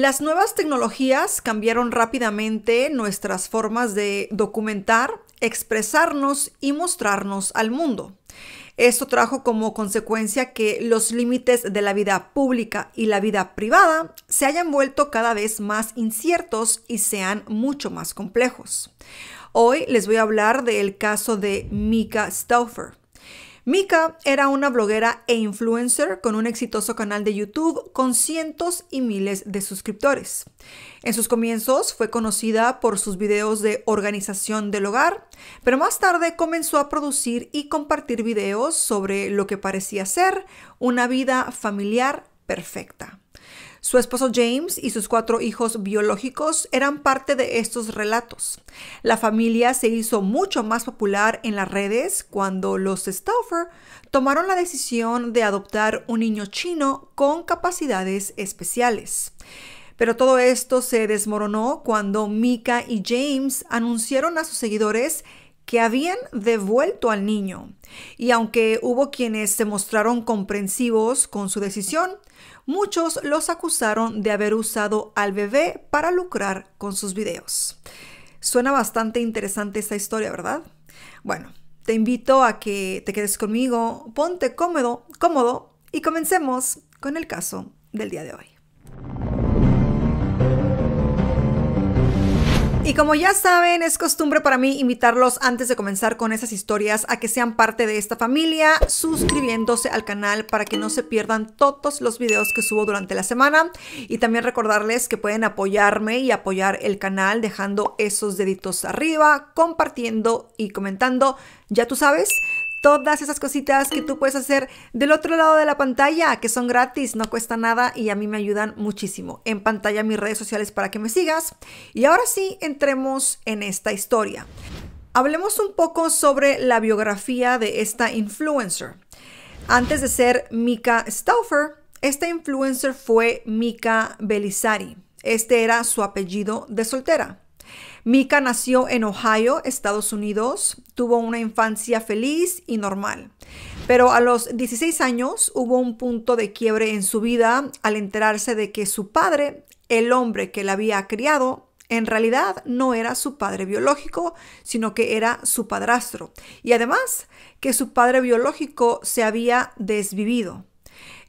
Las nuevas tecnologías cambiaron rápidamente nuestras formas de documentar, expresarnos y mostrarnos al mundo. Esto trajo como consecuencia que los límites de la vida pública y la vida privada se hayan vuelto cada vez más inciertos y sean mucho más complejos. Hoy les voy a hablar del caso de Mika Stauffer. Mika era una bloguera e influencer con un exitoso canal de YouTube con cientos y miles de suscriptores. En sus comienzos fue conocida por sus videos de organización del hogar, pero más tarde comenzó a producir y compartir videos sobre lo que parecía ser una vida familiar perfecta. Su esposo James y sus cuatro hijos biológicos eran parte de estos relatos. La familia se hizo mucho más popular en las redes cuando los Stauffer tomaron la decisión de adoptar un niño chino con capacidades especiales. Pero todo esto se desmoronó cuando Mika y James anunciaron a sus seguidores que habían devuelto al niño. Y aunque hubo quienes se mostraron comprensivos con su decisión, Muchos los acusaron de haber usado al bebé para lucrar con sus videos. Suena bastante interesante esa historia, ¿verdad? Bueno, te invito a que te quedes conmigo, ponte cómodo, cómodo y comencemos con el caso del día de hoy. Y como ya saben, es costumbre para mí invitarlos antes de comenzar con esas historias a que sean parte de esta familia, suscribiéndose al canal para que no se pierdan todos los videos que subo durante la semana. Y también recordarles que pueden apoyarme y apoyar el canal dejando esos deditos arriba, compartiendo y comentando. Ya tú sabes todas esas cositas que tú puedes hacer del otro lado de la pantalla, que son gratis, no cuesta nada y a mí me ayudan muchísimo. En pantalla mis redes sociales para que me sigas. Y ahora sí, entremos en esta historia. Hablemos un poco sobre la biografía de esta influencer. Antes de ser Mika Stauffer, esta influencer fue Mika Belisari. Este era su apellido de soltera. Mika nació en Ohio, Estados Unidos. Tuvo una infancia feliz y normal. Pero a los 16 años hubo un punto de quiebre en su vida al enterarse de que su padre, el hombre que la había criado, en realidad no era su padre biológico, sino que era su padrastro. Y además que su padre biológico se había desvivido.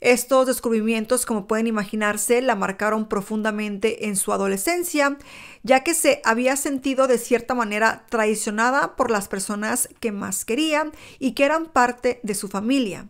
Estos descubrimientos, como pueden imaginarse, la marcaron profundamente en su adolescencia, ya que se había sentido de cierta manera traicionada por las personas que más quería y que eran parte de su familia.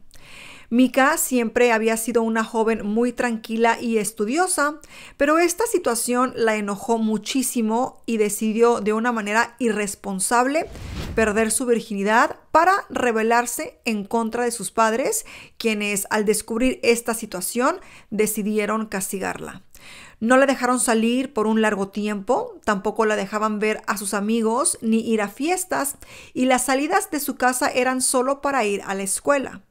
Mika siempre había sido una joven muy tranquila y estudiosa, pero esta situación la enojó muchísimo y decidió de una manera irresponsable perder su virginidad para rebelarse en contra de sus padres, quienes al descubrir esta situación decidieron castigarla. No la dejaron salir por un largo tiempo, tampoco la dejaban ver a sus amigos ni ir a fiestas y las salidas de su casa eran solo para ir a la escuela.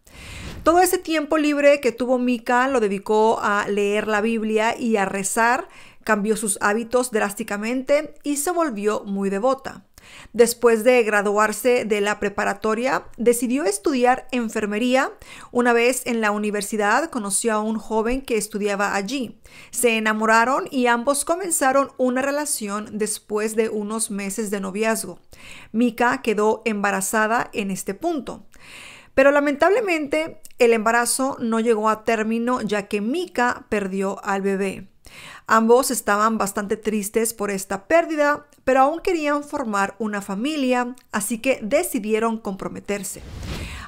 Todo ese tiempo libre que tuvo Mika lo dedicó a leer la Biblia y a rezar, cambió sus hábitos drásticamente y se volvió muy devota. Después de graduarse de la preparatoria, decidió estudiar enfermería. Una vez en la universidad conoció a un joven que estudiaba allí. Se enamoraron y ambos comenzaron una relación después de unos meses de noviazgo. Mika quedó embarazada en este punto. Pero lamentablemente el embarazo no llegó a término ya que Mika perdió al bebé. Ambos estaban bastante tristes por esta pérdida, pero aún querían formar una familia, así que decidieron comprometerse.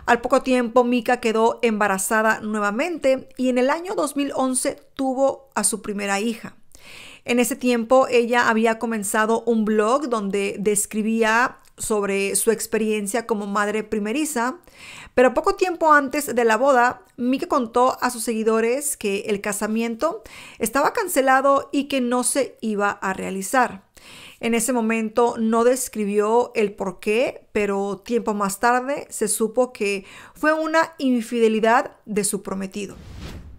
Al poco tiempo, Mika quedó embarazada nuevamente y en el año 2011 tuvo a su primera hija. En ese tiempo, ella había comenzado un blog donde describía sobre su experiencia como madre primeriza, pero poco tiempo antes de la boda, Mika contó a sus seguidores que el casamiento estaba cancelado y que no se iba a realizar. En ese momento no describió el por qué, pero tiempo más tarde se supo que fue una infidelidad de su prometido.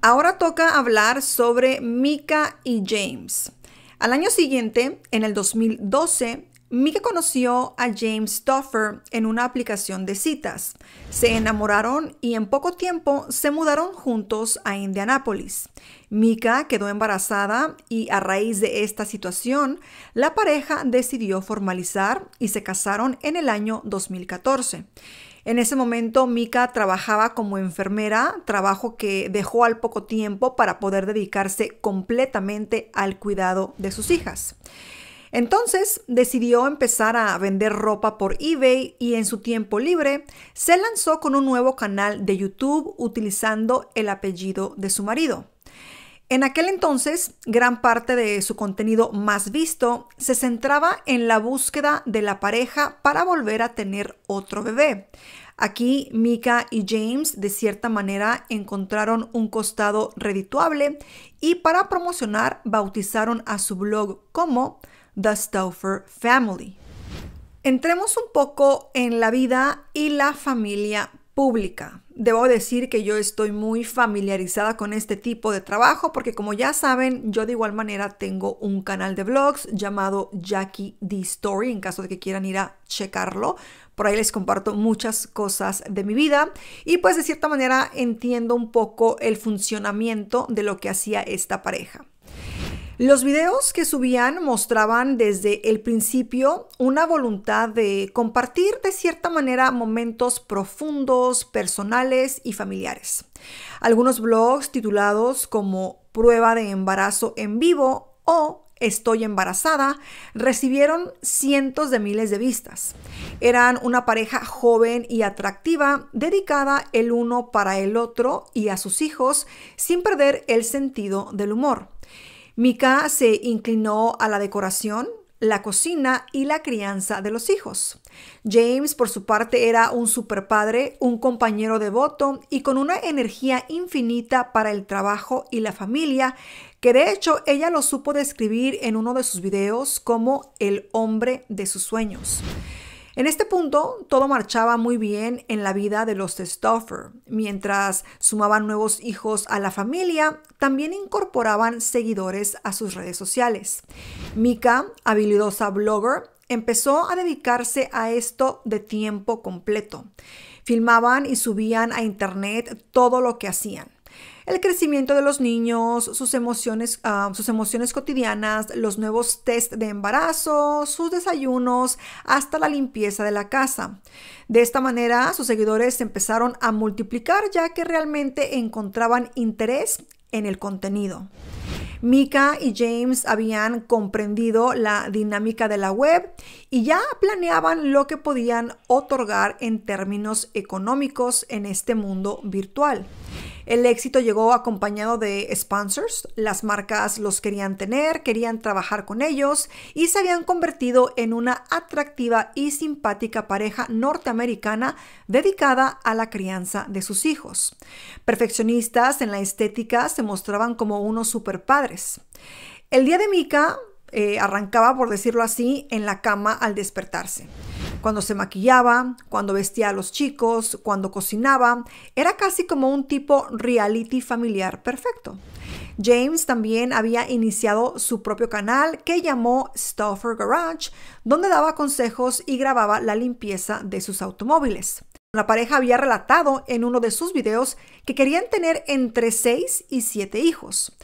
Ahora toca hablar sobre Mika y James. Al año siguiente, en el 2012, Mika conoció a James toffer en una aplicación de citas. Se enamoraron y en poco tiempo se mudaron juntos a Indianápolis. Mika quedó embarazada y a raíz de esta situación, la pareja decidió formalizar y se casaron en el año 2014. En ese momento Mika trabajaba como enfermera, trabajo que dejó al poco tiempo para poder dedicarse completamente al cuidado de sus hijas. Entonces decidió empezar a vender ropa por eBay y en su tiempo libre se lanzó con un nuevo canal de YouTube utilizando el apellido de su marido. En aquel entonces, gran parte de su contenido más visto se centraba en la búsqueda de la pareja para volver a tener otro bebé. Aquí Mika y James de cierta manera encontraron un costado redituable y para promocionar bautizaron a su blog como The Stauffer Family. Entremos un poco en la vida y la familia pública. Debo decir que yo estoy muy familiarizada con este tipo de trabajo porque como ya saben, yo de igual manera tengo un canal de vlogs llamado Jackie the Story en caso de que quieran ir a checarlo. Por ahí les comparto muchas cosas de mi vida y pues de cierta manera entiendo un poco el funcionamiento de lo que hacía esta pareja. Los videos que subían mostraban desde el principio una voluntad de compartir de cierta manera momentos profundos, personales y familiares. Algunos blogs titulados como Prueba de embarazo en vivo o Estoy embarazada, recibieron cientos de miles de vistas. Eran una pareja joven y atractiva, dedicada el uno para el otro y a sus hijos, sin perder el sentido del humor. Mika se inclinó a la decoración, la cocina y la crianza de los hijos. James, por su parte, era un super padre, un compañero devoto y con una energía infinita para el trabajo y la familia, que de hecho ella lo supo describir en uno de sus videos como el hombre de sus sueños. En este punto, todo marchaba muy bien en la vida de los Stoffer. Mientras sumaban nuevos hijos a la familia, también incorporaban seguidores a sus redes sociales. Mika, habilidosa blogger, empezó a dedicarse a esto de tiempo completo. Filmaban y subían a internet todo lo que hacían el crecimiento de los niños, sus emociones, ah, sus emociones cotidianas, los nuevos test de embarazo, sus desayunos, hasta la limpieza de la casa. De esta manera, sus seguidores empezaron a multiplicar ya que realmente encontraban interés en el contenido. Mika y James habían comprendido la dinámica de la web y ya planeaban lo que podían otorgar en términos económicos en este mundo virtual. El éxito llegó acompañado de sponsors, las marcas los querían tener, querían trabajar con ellos y se habían convertido en una atractiva y simpática pareja norteamericana dedicada a la crianza de sus hijos. Perfeccionistas en la estética se mostraban como unos superpadres. El día de Mika eh, arrancaba, por decirlo así, en la cama al despertarse cuando se maquillaba, cuando vestía a los chicos, cuando cocinaba. Era casi como un tipo reality familiar perfecto. James también había iniciado su propio canal que llamó Stoffer Garage, donde daba consejos y grababa la limpieza de sus automóviles. La pareja había relatado en uno de sus videos que querían tener entre 6 y 7 hijos.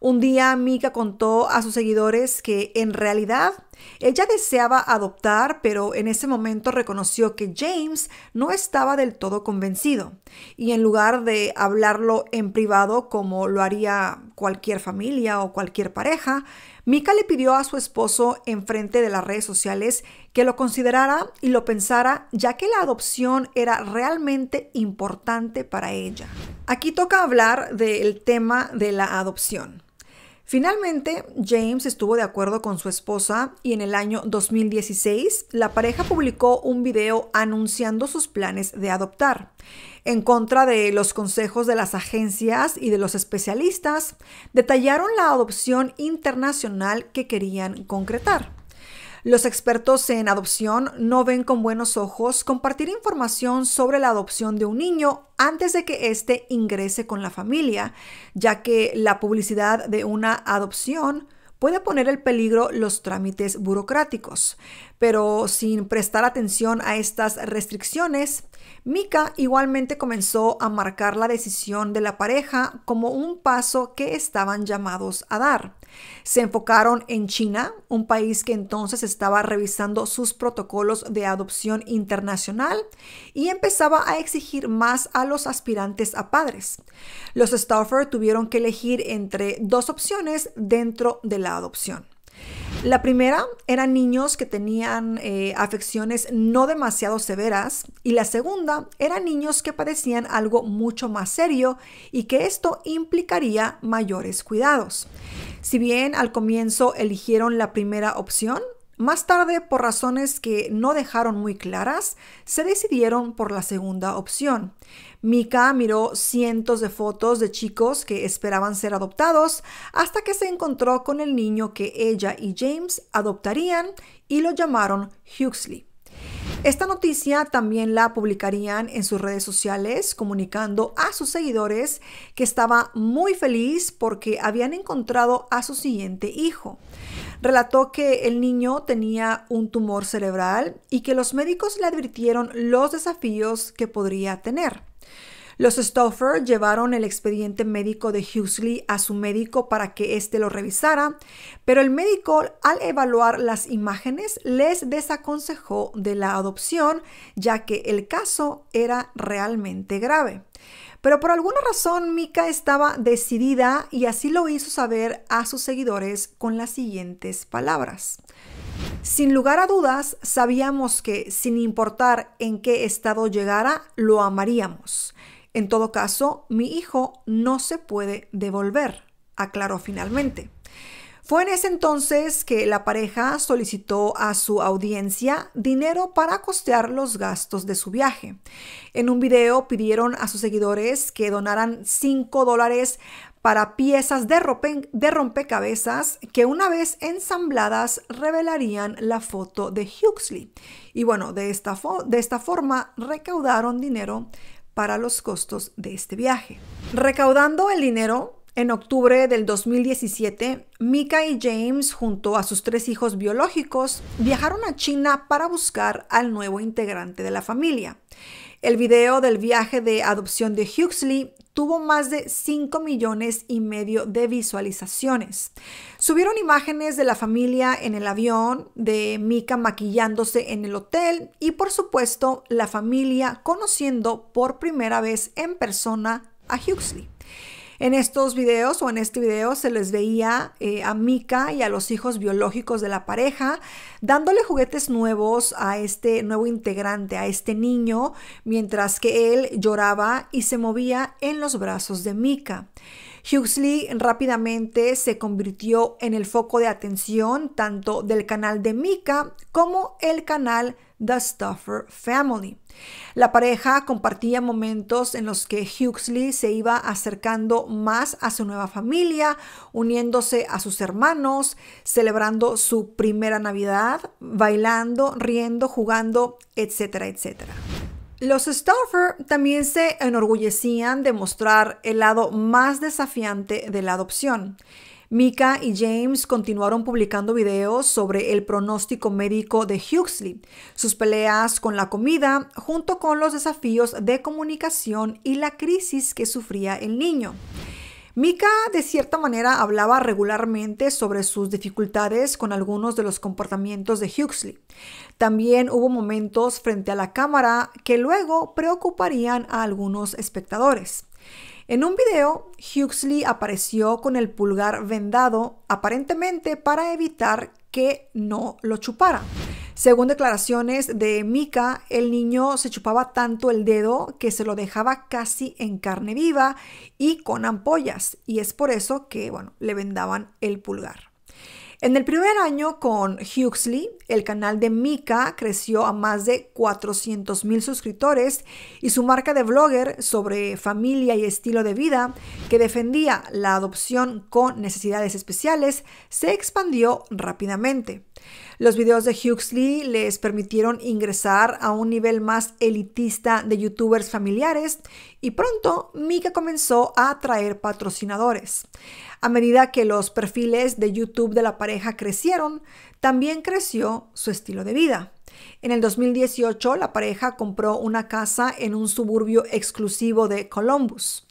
Un día Mika contó a sus seguidores que en realidad ella deseaba adoptar, pero en ese momento reconoció que James no estaba del todo convencido y en lugar de hablarlo en privado como lo haría cualquier familia o cualquier pareja, Mika le pidió a su esposo en frente de las redes sociales que lo considerara y lo pensara, ya que la adopción era realmente importante para ella. Aquí toca hablar del tema de la adopción. Finalmente, James estuvo de acuerdo con su esposa y en el año 2016 la pareja publicó un video anunciando sus planes de adoptar, en contra de los consejos de las agencias y de los especialistas, detallaron la adopción internacional que querían concretar. Los expertos en adopción no ven con buenos ojos compartir información sobre la adopción de un niño antes de que éste ingrese con la familia, ya que la publicidad de una adopción puede poner en peligro los trámites burocráticos. Pero sin prestar atención a estas restricciones, Mika igualmente comenzó a marcar la decisión de la pareja como un paso que estaban llamados a dar. Se enfocaron en China, un país que entonces estaba revisando sus protocolos de adopción internacional y empezaba a exigir más a los aspirantes a padres. Los Stauffer tuvieron que elegir entre dos opciones dentro de la adopción. La primera eran niños que tenían eh, afecciones no demasiado severas y la segunda eran niños que padecían algo mucho más serio y que esto implicaría mayores cuidados. Si bien al comienzo eligieron la primera opción, más tarde, por razones que no dejaron muy claras, se decidieron por la segunda opción. Mika miró cientos de fotos de chicos que esperaban ser adoptados hasta que se encontró con el niño que ella y James adoptarían y lo llamaron Huxley. Esta noticia también la publicarían en sus redes sociales comunicando a sus seguidores que estaba muy feliz porque habían encontrado a su siguiente hijo. Relató que el niño tenía un tumor cerebral y que los médicos le advirtieron los desafíos que podría tener. Los Stoffer llevaron el expediente médico de Huxley a su médico para que éste lo revisara, pero el médico al evaluar las imágenes les desaconsejó de la adopción ya que el caso era realmente grave. Pero por alguna razón Mika estaba decidida y así lo hizo saber a sus seguidores con las siguientes palabras. Sin lugar a dudas, sabíamos que, sin importar en qué estado llegara, lo amaríamos. En todo caso, mi hijo no se puede devolver, aclaró finalmente. Fue en ese entonces que la pareja solicitó a su audiencia dinero para costear los gastos de su viaje. En un video pidieron a sus seguidores que donaran 5 dólares para piezas de, de rompecabezas que una vez ensambladas revelarían la foto de Huxley. Y bueno, de esta, de esta forma recaudaron dinero para los costos de este viaje. Recaudando el dinero, en octubre del 2017, Mika y James, junto a sus tres hijos biológicos, viajaron a China para buscar al nuevo integrante de la familia. El video del viaje de adopción de Huxley tuvo más de 5 millones y medio de visualizaciones. Subieron imágenes de la familia en el avión, de Mika maquillándose en el hotel y por supuesto la familia conociendo por primera vez en persona a Huxley. En estos videos o en este video se les veía eh, a Mika y a los hijos biológicos de la pareja dándole juguetes nuevos a este nuevo integrante, a este niño, mientras que él lloraba y se movía en los brazos de Mika. Huxley rápidamente se convirtió en el foco de atención tanto del canal de Mika como el canal de The Stuffer Family. La pareja compartía momentos en los que Huxley se iba acercando más a su nueva familia, uniéndose a sus hermanos, celebrando su primera Navidad, bailando, riendo, jugando, etcétera, etcétera. Los Stauffer también se enorgullecían de mostrar el lado más desafiante de la adopción. Mika y James continuaron publicando videos sobre el pronóstico médico de Huxley, sus peleas con la comida, junto con los desafíos de comunicación y la crisis que sufría el niño. Mika, de cierta manera, hablaba regularmente sobre sus dificultades con algunos de los comportamientos de Huxley. También hubo momentos frente a la cámara que luego preocuparían a algunos espectadores. En un video, Huxley apareció con el pulgar vendado, aparentemente para evitar que no lo chupara. Según declaraciones de Mika, el niño se chupaba tanto el dedo que se lo dejaba casi en carne viva y con ampollas, y es por eso que, bueno, le vendaban el pulgar. En el primer año con Huxley, el canal de Mika creció a más de 400.000 suscriptores y su marca de blogger sobre familia y estilo de vida, que defendía la adopción con necesidades especiales, se expandió rápidamente. Los videos de Huxley les permitieron ingresar a un nivel más elitista de youtubers familiares y pronto Mika comenzó a atraer patrocinadores. A medida que los perfiles de YouTube de la pareja crecieron, también creció su estilo de vida. En el 2018, la pareja compró una casa en un suburbio exclusivo de Columbus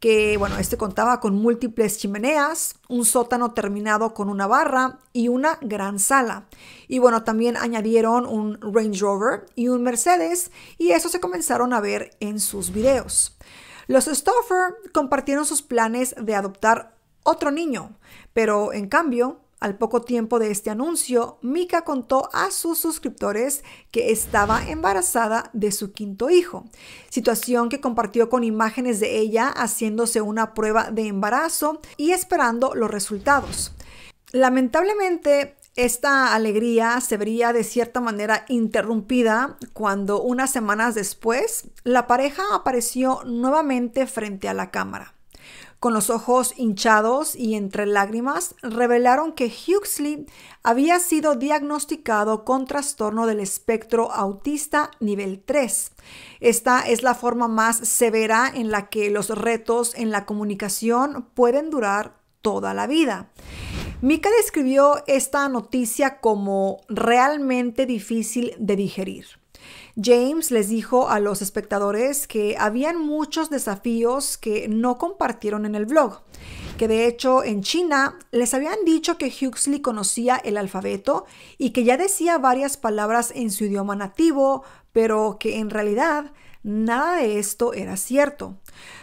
que bueno, este contaba con múltiples chimeneas, un sótano terminado con una barra y una gran sala. Y bueno, también añadieron un Range Rover y un Mercedes y eso se comenzaron a ver en sus videos. Los Stoffer compartieron sus planes de adoptar otro niño, pero en cambio al poco tiempo de este anuncio, Mika contó a sus suscriptores que estaba embarazada de su quinto hijo, situación que compartió con imágenes de ella haciéndose una prueba de embarazo y esperando los resultados. Lamentablemente, esta alegría se vería de cierta manera interrumpida cuando unas semanas después la pareja apareció nuevamente frente a la cámara. Con los ojos hinchados y entre lágrimas, revelaron que Huxley había sido diagnosticado con trastorno del espectro autista nivel 3. Esta es la forma más severa en la que los retos en la comunicación pueden durar toda la vida. Mika describió esta noticia como realmente difícil de digerir. James les dijo a los espectadores que habían muchos desafíos que no compartieron en el blog, que de hecho en China les habían dicho que Huxley conocía el alfabeto y que ya decía varias palabras en su idioma nativo, pero que en realidad Nada de esto era cierto.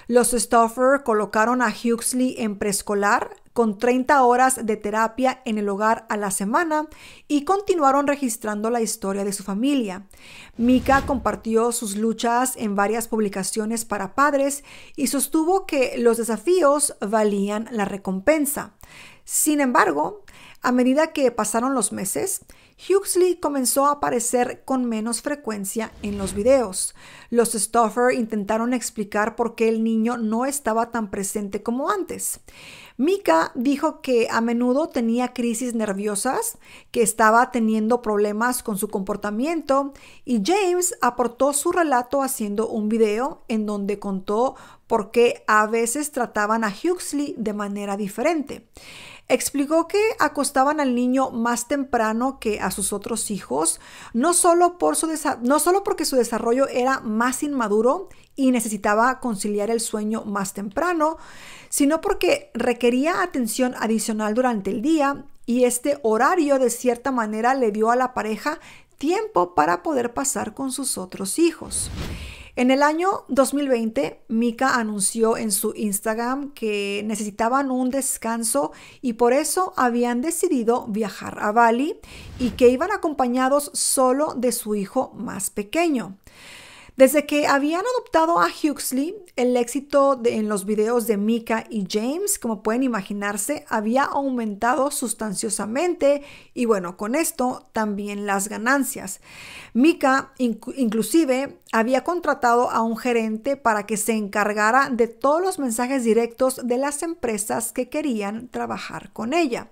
Los Stoffer colocaron a Huxley en preescolar con 30 horas de terapia en el hogar a la semana y continuaron registrando la historia de su familia. Mika compartió sus luchas en varias publicaciones para padres y sostuvo que los desafíos valían la recompensa. Sin embargo, a medida que pasaron los meses, Huxley comenzó a aparecer con menos frecuencia en los videos. Los Stoffer intentaron explicar por qué el niño no estaba tan presente como antes. Mika dijo que a menudo tenía crisis nerviosas, que estaba teniendo problemas con su comportamiento y James aportó su relato haciendo un video en donde contó por qué a veces trataban a Huxley de manera diferente. Explicó que acostaban al niño más temprano que a sus otros hijos, no solo, por su no solo porque su desarrollo era más inmaduro y necesitaba conciliar el sueño más temprano, sino porque requería atención adicional durante el día y este horario de cierta manera le dio a la pareja tiempo para poder pasar con sus otros hijos. En el año 2020, Mika anunció en su Instagram que necesitaban un descanso y por eso habían decidido viajar a Bali y que iban acompañados solo de su hijo más pequeño. Desde que habían adoptado a Huxley, el éxito en los videos de Mika y James, como pueden imaginarse, había aumentado sustanciosamente y bueno, con esto también las ganancias. Mika inclusive había contratado a un gerente para que se encargara de todos los mensajes directos de las empresas que querían trabajar con ella.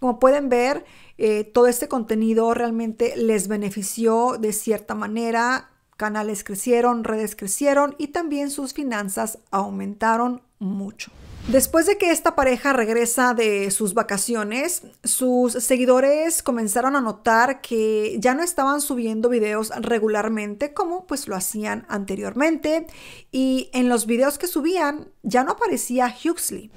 Como pueden ver, eh, todo este contenido realmente les benefició de cierta manera Canales crecieron, redes crecieron y también sus finanzas aumentaron mucho. Después de que esta pareja regresa de sus vacaciones, sus seguidores comenzaron a notar que ya no estaban subiendo videos regularmente como pues lo hacían anteriormente y en los videos que subían ya no aparecía Huxley.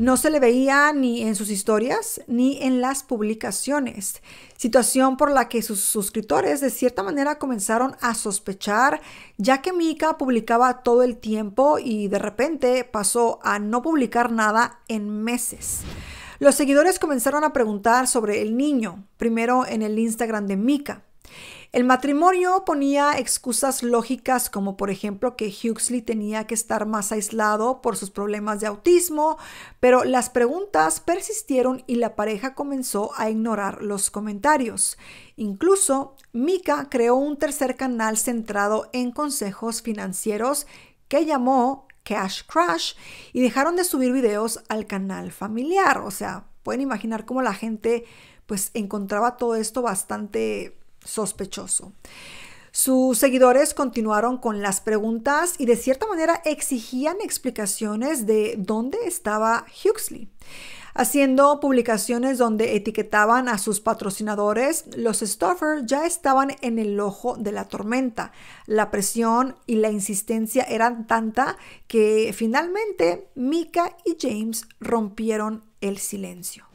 No se le veía ni en sus historias ni en las publicaciones, situación por la que sus suscriptores de cierta manera comenzaron a sospechar, ya que Mika publicaba todo el tiempo y de repente pasó a no publicar nada en meses. Los seguidores comenzaron a preguntar sobre el niño, primero en el Instagram de Mika. El matrimonio ponía excusas lógicas como por ejemplo que Huxley tenía que estar más aislado por sus problemas de autismo, pero las preguntas persistieron y la pareja comenzó a ignorar los comentarios. Incluso, Mika creó un tercer canal centrado en consejos financieros que llamó Cash Crash y dejaron de subir videos al canal familiar. O sea, pueden imaginar cómo la gente pues encontraba todo esto bastante sospechoso. Sus seguidores continuaron con las preguntas y de cierta manera exigían explicaciones de dónde estaba Huxley, haciendo publicaciones donde etiquetaban a sus patrocinadores. Los Stoffer ya estaban en el ojo de la tormenta. La presión y la insistencia eran tanta que finalmente Mika y James rompieron el silencio.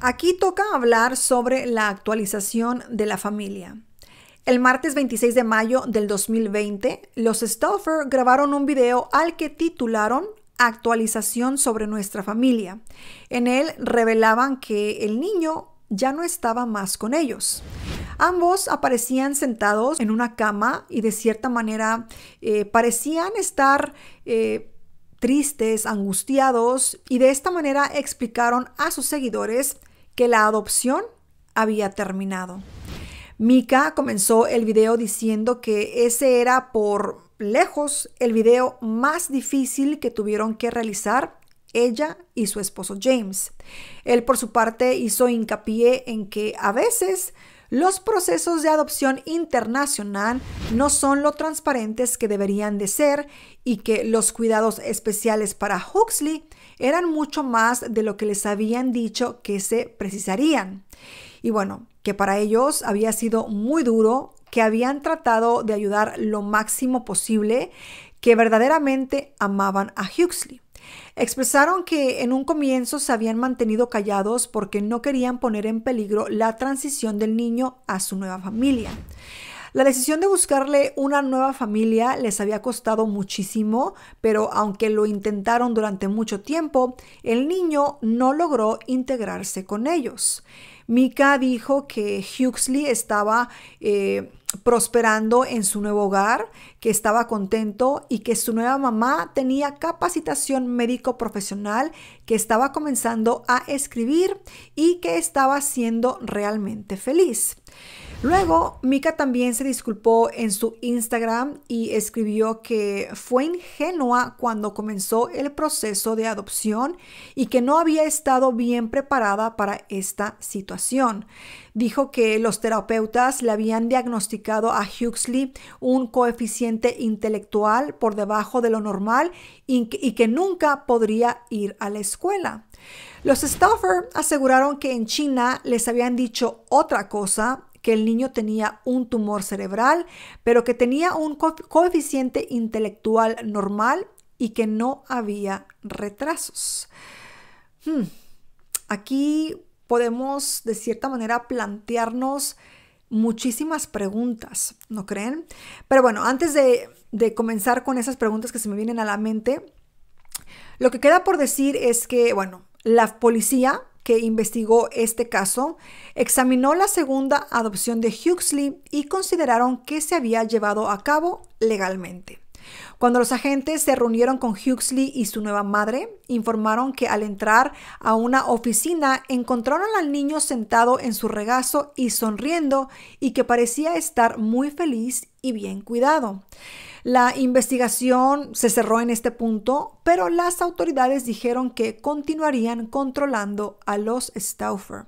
Aquí toca hablar sobre la actualización de la familia. El martes 26 de mayo del 2020, los Stoffer grabaron un video al que titularon Actualización sobre nuestra familia. En él revelaban que el niño ya no estaba más con ellos. Ambos aparecían sentados en una cama y de cierta manera eh, parecían estar eh, tristes, angustiados, y de esta manera explicaron a sus seguidores que la adopción había terminado. Mika comenzó el video diciendo que ese era por lejos el video más difícil que tuvieron que realizar ella y su esposo James. Él por su parte hizo hincapié en que a veces los procesos de adopción internacional no son lo transparentes que deberían de ser y que los cuidados especiales para Huxley eran mucho más de lo que les habían dicho que se precisarían. Y bueno, que para ellos había sido muy duro, que habían tratado de ayudar lo máximo posible, que verdaderamente amaban a Huxley. Expresaron que en un comienzo se habían mantenido callados porque no querían poner en peligro la transición del niño a su nueva familia. La decisión de buscarle una nueva familia les había costado muchísimo, pero aunque lo intentaron durante mucho tiempo, el niño no logró integrarse con ellos. Mika dijo que Huxley estaba eh, prosperando en su nuevo hogar, que estaba contento y que su nueva mamá tenía capacitación médico profesional, que estaba comenzando a escribir y que estaba siendo realmente feliz. Luego, Mika también se disculpó en su Instagram y escribió que fue ingenua cuando comenzó el proceso de adopción y que no había estado bien preparada para esta situación. Dijo que los terapeutas le habían diagnosticado a Huxley un coeficiente intelectual por debajo de lo normal y, que nunca podría ir a la escuela. Los Stauffer aseguraron que en China les habían dicho otra cosa que el niño tenía un tumor cerebral, pero que tenía un coeficiente intelectual normal y que no había retrasos. Hmm. Aquí podemos de cierta manera plantearnos muchísimas preguntas, ¿no creen? Pero bueno, antes de comenzar con esas preguntas que se me vienen a la mente, lo que queda por decir es que, bueno, la policía que investigó este caso, examinó la segunda adopción de Huxley y consideraron que se había llevado a cabo legalmente. Cuando los agentes se reunieron con Huxley y su nueva madre, informaron que al entrar a una oficina encontraron al niño sentado en su regazo y sonriendo y que parecía estar muy feliz y bien cuidado. La investigación se cerró en este punto, pero las autoridades dijeron que continuarían controlando a los Stauffer.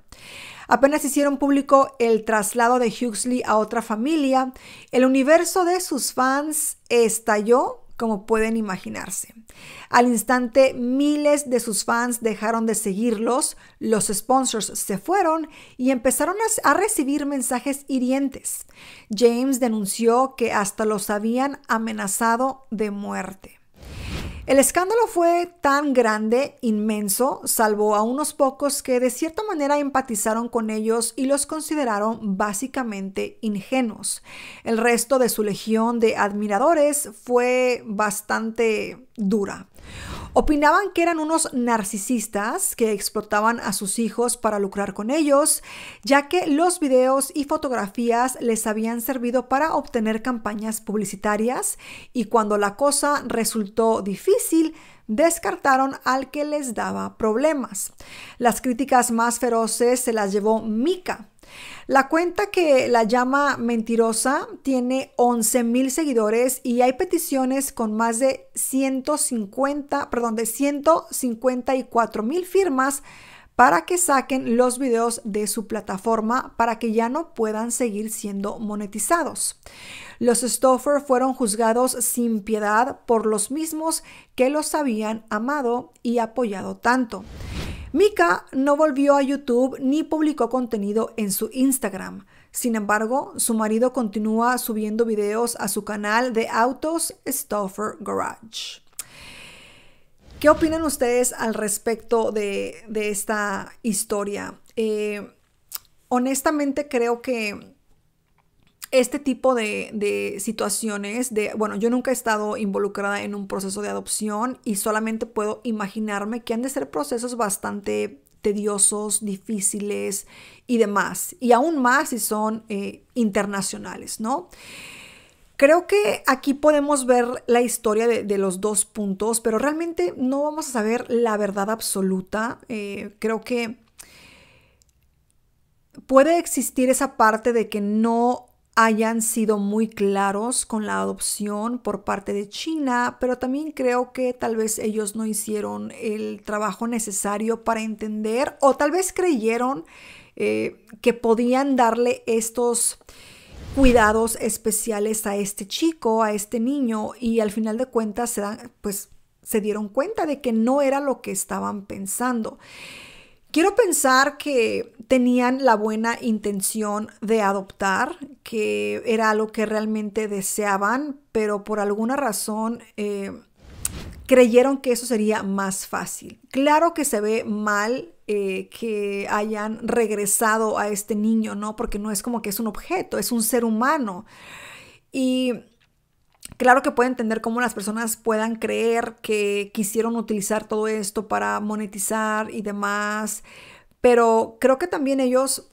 Apenas hicieron público el traslado de Huxley a otra familia, el universo de sus fans estalló como pueden imaginarse. Al instante, miles de sus fans dejaron de seguirlos, los sponsors se fueron y empezaron a, recibir mensajes hirientes. James denunció que hasta los habían amenazado de muerte. El escándalo fue tan grande, inmenso, salvo a unos pocos que de cierta manera empatizaron con ellos y los consideraron básicamente ingenuos. El resto de su legión de admiradores fue bastante dura. Opinaban que eran unos narcisistas que explotaban a sus hijos para lucrar con ellos, ya que los videos y fotografías les habían servido para obtener campañas publicitarias y cuando la cosa resultó difícil, descartaron al que les daba problemas. Las críticas más feroces se las llevó Mika, la cuenta que la llama mentirosa tiene 11 mil seguidores y hay peticiones con más de 150, perdón, de mil firmas para que saquen los videos de su plataforma para que ya no puedan seguir siendo monetizados. Los Stoffer fueron juzgados sin piedad por los mismos que los habían amado y apoyado tanto. Mika no volvió a YouTube ni publicó contenido en su Instagram. Sin embargo, su marido continúa subiendo videos a su canal de autos Stoffer Garage. ¿Qué opinan ustedes al respecto de, esta historia? Eh, honestamente creo que este tipo de, situaciones de, bueno, yo nunca he estado involucrada en un proceso de adopción y solamente puedo imaginarme que han de ser procesos bastante tediosos, difíciles y demás. Y aún más si son eh, internacionales, ¿no? Creo que aquí podemos ver la historia de, los dos puntos, pero realmente no vamos a saber la verdad absoluta. Eh, creo que puede existir esa parte de que no hayan sido muy claros con la adopción por parte de China, pero también creo que tal vez ellos no hicieron el trabajo necesario para entender o tal vez creyeron eh, que podían darle estos cuidados especiales a este chico, a este niño y al final de cuentas pues se dieron cuenta de que no era lo que estaban pensando. Quiero pensar que tenían la buena intención de adoptar, que era algo que realmente deseaban, pero por alguna razón eh, creyeron que eso sería más fácil. Claro que se ve mal eh, que hayan regresado a este niño, ¿no? Porque no es como que es un objeto, es un ser humano. Y Claro que puedo entender cómo las personas puedan creer que quisieron utilizar todo esto para monetizar y demás, pero creo que también ellos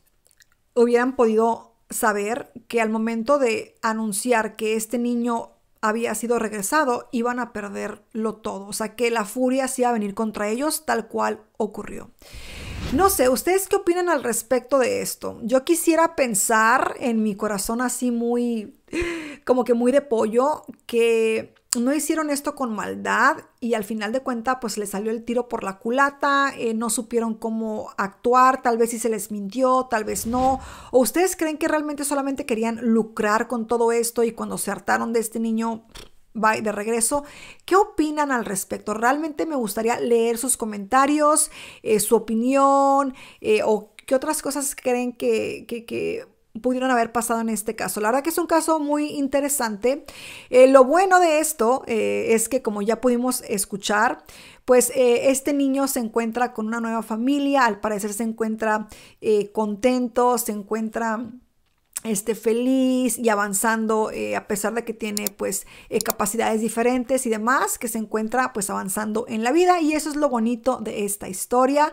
hubieran podido saber que al momento de anunciar que este niño había sido regresado, iban a perderlo todo. O sea, que la furia se iba a venir contra ellos tal cual ocurrió. No sé, ¿ustedes qué opinan al respecto de esto? Yo quisiera pensar en mi corazón así muy como que muy de pollo, que no hicieron esto con maldad y al final de cuenta pues le salió el tiro por la culata, eh, no supieron cómo actuar, tal vez si se les mintió, tal vez no. ¿O ustedes creen que realmente solamente querían lucrar con todo esto y cuando se hartaron de este niño... va de regreso. ¿Qué opinan al respecto? Realmente me gustaría leer sus comentarios, eh, su opinión eh, o qué otras cosas creen que pudieron haber pasado en este caso. La verdad que es un caso muy interesante. Eh, lo bueno de esto eh, es que como ya pudimos escuchar, pues eh, este niño se encuentra con una nueva familia, al parecer se encuentra contento, se encuentra este, feliz y avanzando eh, a pesar de que tiene pues eh, capacidades diferentes y demás, que se encuentra pues avanzando en la vida y eso es lo bonito de esta historia.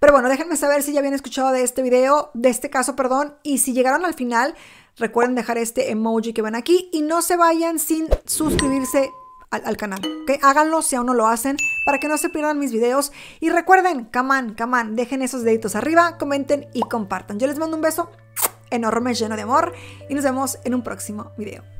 Pero bueno, déjenme saber si ya habían escuchado de este video, de este caso, perdón, y si llegaron al final, recuerden dejar este emoji que ven aquí y no se vayan sin suscribirse al, canal. que Háganlo si aún no lo hacen para que no se pierdan mis videos. Y recuerden, camán camán dejen esos deditos arriba, comenten y compartan. Yo les mando un beso enorme lleno de amor y nos vemos en un próximo video.